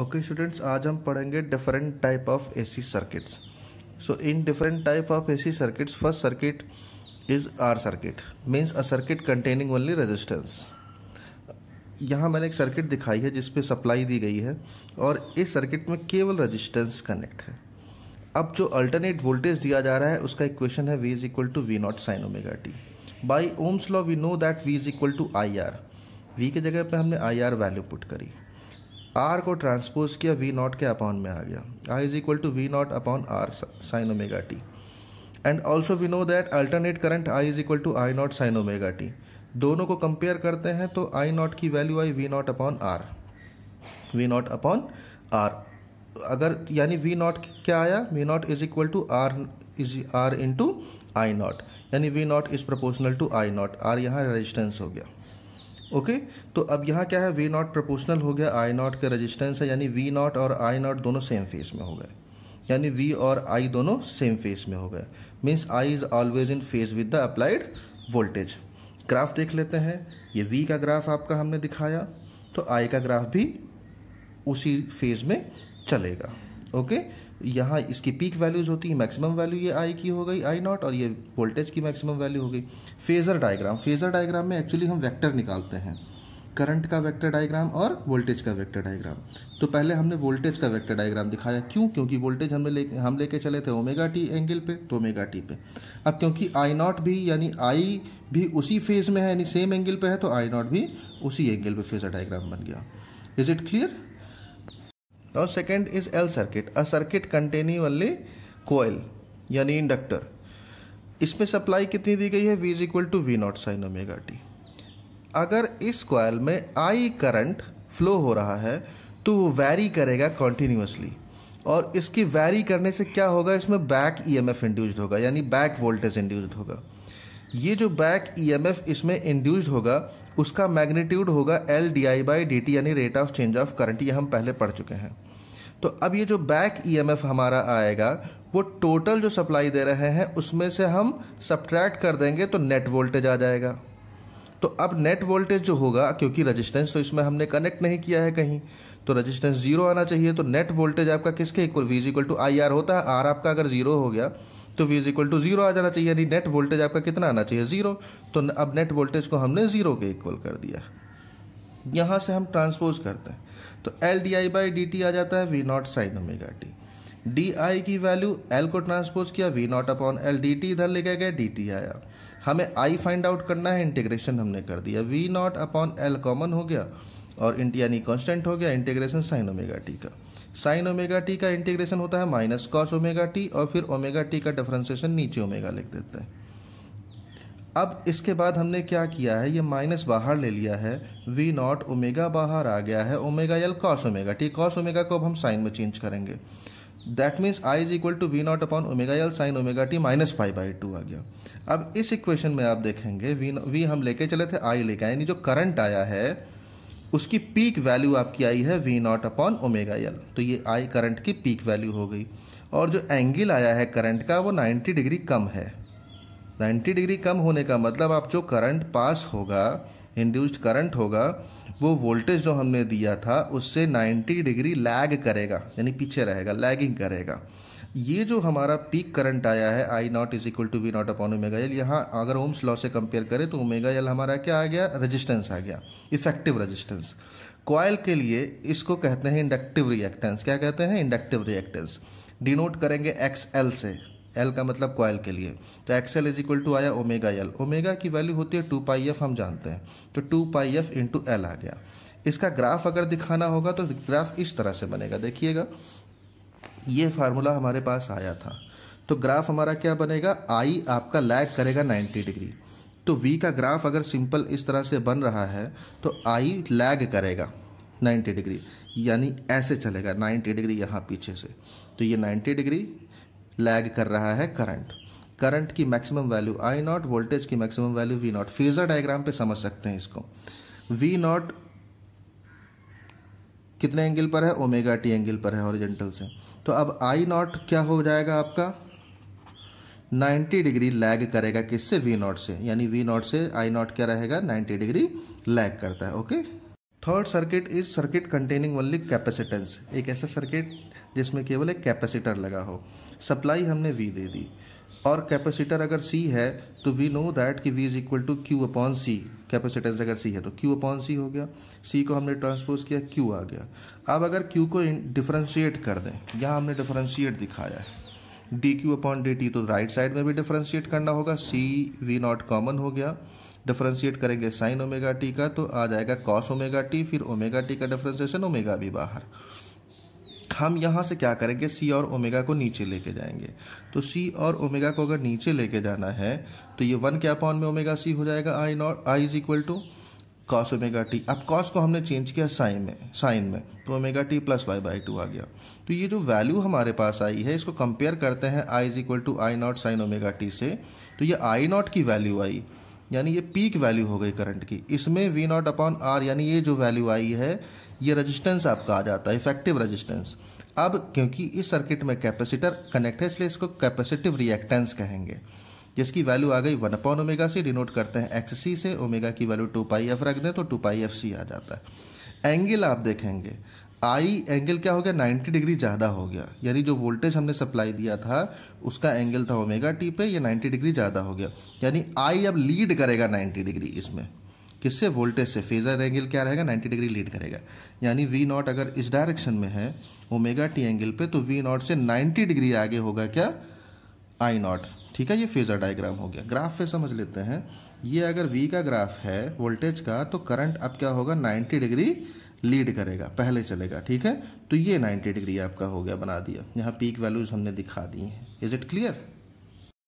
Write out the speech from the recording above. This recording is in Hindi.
ओके स्टूडेंट्स आज हम पढ़ेंगे different type of AC circuits so in different type of AC circuits first circuit is R circuit means a circuit containing only resistance यहाँ मैंने एक सर्किट दिखाई है जिसपे सप्लाई दी गई है और इस सर्किट में केवल रेजिस्टेंस कनेक्ट है अब जो अल्टरनेट वोल्टेज दिया जा रहा है उसका इक्वेशन है V is equal to V not sine omega T by Ohm's law we know that V is equal to I R वी की जगह पे हमने आई आर वैल्यू पुट करी आर को ट्रांसपोज किया वी नॉट के अपॉन में आ गया I is equal to V not upon R sine omega T and also we know that alternate current I is equal to I naught sine omega T दोनों को कंपेयर करते हैं तो आई नॉट की value I V not upon R V not upon R अगर यानी वी नॉट क्या आया V not is equal to R is R into I not यानी V not is proportional to I not R यहाँ रेजिस्टेंस हो गया ओके तो अब यहाँ क्या है वी नॉट प्रोपोर्शनल हो गया आई नॉट का रजिस्टेंस है यानी वी नॉट और आई नॉट दोनों सेम फेस में हो गए यानी वी और आई दोनों सेम फेस में हो गए means I is always in phase with the applied voltage graph देख लेते हैं ये वी का ग्राफ आपका हमने दिखाया तो आई का ग्राफ भी उसी फेज में चलेगा ओके यहाँ इसकी पीक वैल्यूज होती है मैक्सिमम वैल्यू ये आई की हो गई आई नॉट और ये वोल्टेज की मैक्सिमम वैल्यू हो गई फेजर डायग्राम फेजर डायग्राम में एक्चुअली हम वेक्टर निकालते हैं करंट का वेक्टर डायग्राम और वोल्टेज का वेक्टर डायग्राम तो पहले हमने वोल्टेज का वेक्टर डायग्राम दिखाया क्यों क्योंकि वोल्टेज हमने ले हम लेके चले थे ओमेगा टी एंगल पे तो ओमेगा टी पे अब क्योंकि आई नॉट भी यानी आई भी उसी फेज में है यानी सेम एंगल पे है तो आई नॉट भी उसी एंगल पे फेजर डायग्राम बन गया इज इट क्लियर और second is L circuit a circuit containing only coil यानी इंडक्टर इसमें सप्लाई कितनी दी गई है V is equal to V not sine omega T अगर इस कॉयल में आई करंट फ्लो हो रहा है तो वो वैरी करेगा कॉन्टिन्यूसली और इसकी वैरी करने से क्या होगा इसमें back E M F induced होगा यानी बैक वोल्टेज इंड्यूस्ड होगा ये जो बैक ई एम एफ इसमें इंड्यूस्ड होगा उसका मैग्नीट्यूड होगा L D I by D T यानी rate of change of current ये हम पहले पढ़ चुके हैं तो अब ये जो बैक ईएमएफ हमारा आएगा वो टोटल जो सप्लाई दे रहे हैं उसमें से हम सब्ट्रैक्ट कर देंगे तो नेट वोल्टेज आ जाएगा तो अब नेट वोल्टेज जो होगा क्योंकि रजिस्टेंस तो इसमें हमने कनेक्ट नहीं किया है कहीं तो रजिस्टेंस जीरो आना चाहिए तो नेट वोल्टेज आपका किसके equal V equal to I R होता है आर आपका अगर जीरो हो गया तो वी इक्वल टू जीरो आ जाना चाहिए यानी नेट वोल्टेज आपका कितना आना चाहिए जीरो तो अब नेट वोल्टेज को हमने जीरो के इक्वल कर दिया यहाँ से हम ट्रांसपोज करते हैं तो L D I by D T आ जाता है V not sine omega T D I की वैल्यू एल को ट्रांसपोज किया V not upon L D T इधर लेके गए डी टी आया हमें आई फाइंड आउट करना है इंटीग्रेशन हमने कर दिया V not upon L common हो गया और इंटी यानी कॉन्स्टेंट हो गया इंटीग्रेशन साइन ओमेगा टी का साइन ओमेगा टी का इंटीग्रेशन होता है माइनस कॉस ओमेगा टी और फिर ओमेगा टी का डिफ्रेंसिएशन नीचे ओमेगा लिख देते हैं अब इसके बाद हमने क्या किया है ये माइनस बाहर ले लिया है वी नॉट ओमेगा बाहर आ गया है ओमेगा यल कॉस ओमेगा ठीक कॉस ओमेगा को अब हम साइन में चेंज करेंगे that means I is equal to V not upon omega L sine omega T minus five by two आ गया अब इस इक्वेशन में आप देखेंगे वी वी हम लेके चले थे आई लेके यानी जो करंट आया है उसकी पीक वैल्यू आपकी आई है V not upon omega L तो ये आई करंट की पीक वैल्यू हो गई और जो एंगल आया है करंट का वो 90 डिग्री कम है 90 डिग्री कम होने का मतलब आप जो करंट पास होगा इंड्यूस्ड करंट होगा वो वोल्टेज जो हमने दिया था उससे 90 डिग्री लैग करेगा यानी पीछे रहेगा लैगिंग करेगा ये जो हमारा पीक करंट आया है I not is equal to V not upon omega L यहाँ अगर ओम्स लॉ से कंपेयर करें तो ओमेगा एल हमारा क्या आ गया रेजिस्टेंस आ गया इफेक्टिव रेजिस्टेंस कॉयल के लिए इसको कहते हैं इंडक्टिव रिएक्टेंस क्या कहते हैं इंडक्टिव रिएक्टेंस डिनोट करेंगे एक्स एल से एल का मतलब कॉयल के लिए तो एक्सएल इज इक्वल टू आया ओमेगा एल ओमेगा की वैल्यू होती है टू पाई एफ हम जानते हैं तो two pi f into L आ गया इसका ग्राफ अगर दिखाना होगा तो ग्राफ इस तरह से बनेगा देखिएगा ये फार्मूला हमारे पास आया था तो ग्राफ हमारा क्या बनेगा आई आपका लैग करेगा 90 डिग्री तो वी का ग्राफ अगर सिंपल इस तरह से बन रहा है तो आई लैग करेगा 90 डिग्री यानी ऐसे चलेगा 90 डिग्री यहाँ पीछे से तो ये 90 डिग्री लैग कर रहा है करंट करंट की maximum value I not voltage की maximum value V not phasor diagram पे समझ सकते हैं इसको वी नॉट कितने एंगल पर है ओमेगा टी एंगल पर है ओरिजेंटल से तो अब आई नॉट क्या हो जाएगा आपका 90 डिग्री लैग करेगा किससे वी नॉट से यानी वी नॉट से आई नॉट क्या रहेगा 90 डिग्री लैग करता है okay third circuit is circuit containing only capacitance एक ऐसा सर्किट जिसमें केवल एक कैपेसिटर लगा हो सप्लाई हमने वी दे दी और कैपेसिटर अगर सी है तो वी नो दैट कि V is equal to Q upon C capacitance अगर सी है तो क्यू अपॉन सी हो गया सी को हमने ट्रांसपोज किया क्यू आ गया अब अगर क्यू को डिफ्रेंशिएट कर दें यहाँ हमने डिफ्रेंशिएट दिखाया है D Q upon D T तो राइट साइड में भी डिफ्रेंशिएट करना होगा सी वी नॉट कॉमन हो गया डिफ्रेंशिएट करेंगे साइन ओमेगा टी का तो आ जाएगा कॉस ओमेगा टी फिर ओमेगा टी का डिफ्रेंशिएशन ओमेगा भी बाहर हम यहाँ से क्या करेंगे सी और ओमेगा को नीचे लेके जाएंगे तो सी और ओमेगा को अगर नीचे लेके जाना है तो ये वन के अपॉन में ओमेगा सी हो जाएगा I naught I is equal to cos omega t अब कॉस को हमने चेंज किया साइन में साइन में तो omega t plus y by two आ गया तो ये जो वैल्यू हमारे पास आई है इसको कंपेयर करते हैं I is equal to I naught sine omega t से तो ये आई नॉट की वैल्यू आई यानी ये पीक वैल्यू हो गई करंट की इसमें वी नॉट अपॉन आर यानी ये जो वैल्यू आई है ये रजिस्टेंस आपका आ जाता है इफेक्टिव रजिस्टेंस अब क्योंकि इस सर्किट में कैपेसिटर कनेक्ट है इसलिए इसको कैपेसिटिव रिएक्टेंस कहेंगे जिसकी वैल्यू आ गई वन अपॉन ओमेगा से डिनोट करते हैं एक्स सी से ओमेगा की वैल्यू टू पाई एफ रख दें तो टू पाई एफ सी आ जाता है एंगल आप देखेंगे आई एंगल क्या हो गया 90 डिग्री ज़्यादा हो गया यानी जो वोल्टेज हमने सप्लाई दिया था उसका एंगल था ओमेगा टी पे ये 90 डिग्री ज़्यादा हो गया यानी आई अब लीड करेगा 90 डिग्री इसमें किससे वोल्टेज से फेजर एंगल क्या रहेगा 90 डिग्री लीड करेगा यानी वी नॉट अगर इस डायरेक्शन में है ओमेगा टी एंगल पे तो वी नॉट से 90 डिग्री आगे होगा क्या आई नॉट ठीक है ये फेजर डायग्राम हो गया ग्राफ पे समझ लेते हैं ये अगर वी का ग्राफ है वोल्टेज का तो करंट अब क्या होगा नाइन्टी डिग्री लीड करेगा पहले चलेगा ठीक है तो ये नाइन्टी डिग्री आपका हो गया बना दिया यहाँ पीक वैल्यूज हमने दिखा दी हैं इज इट क्लियर